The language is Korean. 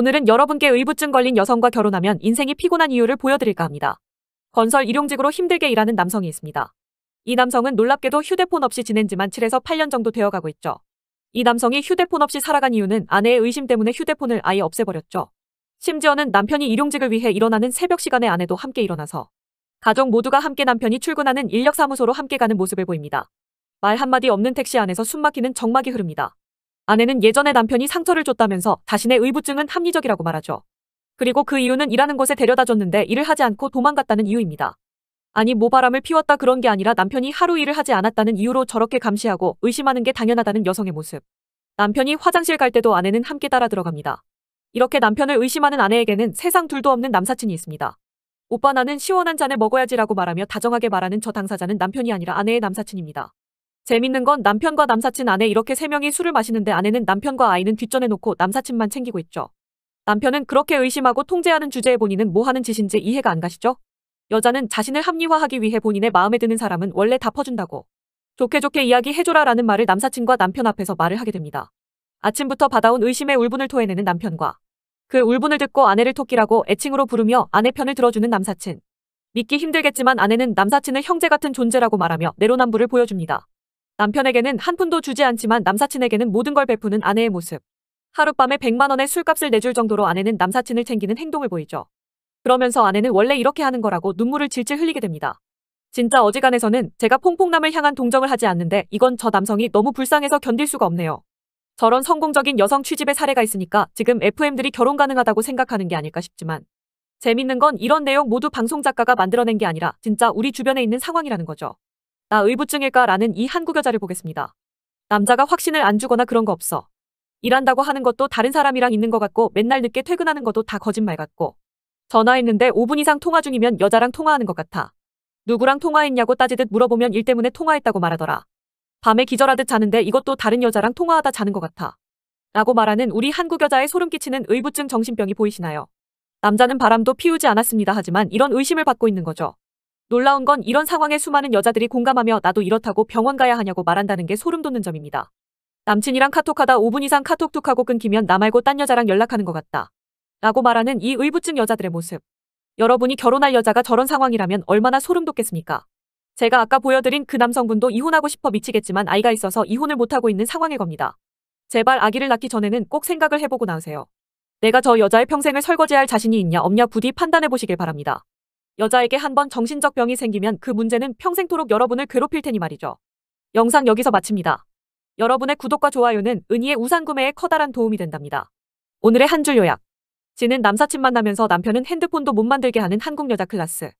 오늘은 여러분께 의부증 걸린 여성과 결혼하면 인생이 피곤한 이유를 보여드릴까 합니다. 건설 일용직으로 힘들게 일하는 남성이 있습니다. 이 남성은 놀랍게도 휴대폰 없이 지낸 지만 7에서 8년 정도 되어가고 있죠. 이 남성이 휴대폰 없이 살아간 이유는 아내의 의심 때문에 휴대폰을 아예 없애버렸죠. 심지어는 남편이 일용직을 위해 일어나는 새벽 시간에 아내도 함께 일어나서 가족 모두가 함께 남편이 출근하는 인력사무소로 함께 가는 모습을 보입니다. 말 한마디 없는 택시 안에서 숨막히는 정막이 흐릅니다. 아내는 예전에 남편이 상처를 줬다면서 자신의 의부증은 합리적이라고 말하죠. 그리고 그 이유는 일하는 곳에 데려다 줬는데 일을 하지 않고 도망갔다는 이유입니다. 아니 모바람을 피웠다 그런 게 아니라 남편이 하루 일을 하지 않았다는 이유로 저렇게 감시하고 의심하는 게 당연하다는 여성의 모습. 남편이 화장실 갈 때도 아내는 함께 따라 들어갑니다. 이렇게 남편을 의심하는 아내에게는 세상 둘도 없는 남사친이 있습니다. 오빠 나는 시원한 잔에 먹어야지라고 말하며 다정하게 말하는 저 당사자는 남편이 아니라 아내의 남사친입니다. 재밌는 건 남편과 남사친 아내 이렇게 세명이 술을 마시는데 아내는 남편과 아이는 뒷전에 놓고 남사친만 챙기고 있죠. 남편은 그렇게 의심하고 통제하는 주제에 본인은 뭐 하는 짓인지 이해가 안 가시죠? 여자는 자신을 합리화하기 위해 본인의 마음에 드는 사람은 원래 다 퍼준다고 좋게 좋게 이야기해줘라 라는 말을 남사친과 남편 앞에서 말을 하게 됩니다. 아침부터 받아온 의심의 울분을 토해내는 남편과 그 울분을 듣고 아내를 토끼라고 애칭으로 부르며 아내 편을 들어주는 남사친. 믿기 힘들겠지만 아내는 남사친을 형제 같은 존재라고 말하며 내로남불을 보여줍니다. 남편에게는 한 푼도 주지 않지만 남사친에게는 모든 걸 베푸는 아내의 모습. 하룻밤에 100만 원의 술값을 내줄 정도로 아내는 남사친을 챙기는 행동을 보이죠. 그러면서 아내는 원래 이렇게 하는 거라고 눈물을 질질 흘리게 됩니다. 진짜 어지간해서는 제가 퐁퐁남을 향한 동정을 하지 않는데 이건 저 남성이 너무 불쌍해서 견딜 수가 없네요. 저런 성공적인 여성 취집의 사례가 있으니까 지금 FM들이 결혼 가능하다고 생각하는 게 아닐까 싶지만 재밌는 건 이런 내용 모두 방송 작가가 만들어낸 게 아니라 진짜 우리 주변에 있는 상황이라는 거죠. 나 의부증일까라는 이 한국 여자를 보겠습니다. 남자가 확신을 안 주거나 그런 거 없어. 일한다고 하는 것도 다른 사람이랑 있는 것 같고 맨날 늦게 퇴근하는 것도 다 거짓말 같고. 전화했는데 5분 이상 통화 중이면 여자랑 통화하는 것 같아. 누구랑 통화했냐고 따지듯 물어보면 일 때문에 통화했다고 말하더라. 밤에 기절하듯 자는데 이것도 다른 여자랑 통화하다 자는 것 같아. 라고 말하는 우리 한국 여자의 소름 끼치는 의부증 정신병이 보이시나요? 남자는 바람도 피우지 않았습니다 하지만 이런 의심을 받고 있는 거죠. 놀라운 건 이런 상황에 수많은 여자들이 공감하며 나도 이렇다고 병원 가야 하냐고 말한다는 게 소름 돋는 점입니다. 남친이랑 카톡하다 5분 이상 카톡 툭하고 끊기면 나 말고 딴 여자랑 연락하는 것 같다. 라고 말하는 이 의부증 여자들의 모습. 여러분이 결혼할 여자가 저런 상황이라면 얼마나 소름 돋겠습니까? 제가 아까 보여드린 그 남성분도 이혼하고 싶어 미치겠지만 아이가 있어서 이혼을 못하고 있는 상황의 겁니다. 제발 아기를 낳기 전에는 꼭 생각을 해보고 나으세요. 내가 저 여자의 평생을 설거지할 자신이 있냐 없냐 부디 판단해보시길 바랍니다. 여자에게 한 번 정신적 병이 생기면 그 문제는 평생토록 여러분을 괴롭힐 테니 말이죠. 영상 여기서 마칩니다. 여러분의 구독과 좋아요는 은희의 우산 구매에 커다란 도움이 된답니다. 오늘의 한 줄 요약. 지는 남사친 만나면서 남편은 핸드폰도 못 만들게 하는 한국 여자 클라스.